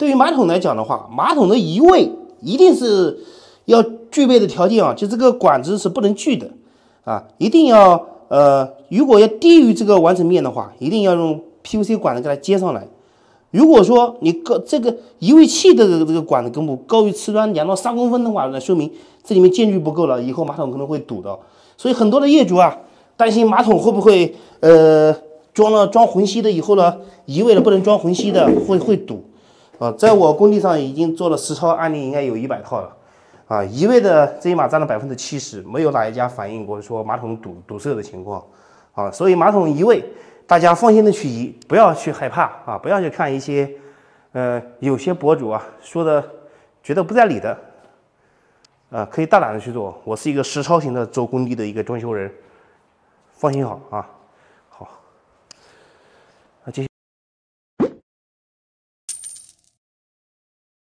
对于马桶来讲的话，马桶的移位一定是要具备的条件啊，就这个管子是不能锯的啊，一定要呃，如果要低于这个完成面的话，一定要用 P V C 管子给它接上来。如果说你高这个移位器的这个管子根部高于瓷砖两到三公分的话，那说明这里面间距不够了，以后马桶可能会堵的。所以很多的业主啊，担心马桶会不会呃装了装虹吸的以后呢，移位了不能装虹吸的会会堵。啊，在我工地上已经做了实操案例，应该有一百套了，啊，移位的这一码占了百分之七十，没有哪一家反映过说马桶堵堵塞的情况，啊，所以马桶移位，大家放心的去移，不要去害怕啊，不要去看一些，呃，有些博主啊说的觉得不在理的，啊，可以大胆的去做，我是一个实操型的做工地的一个装修人，放心好啊。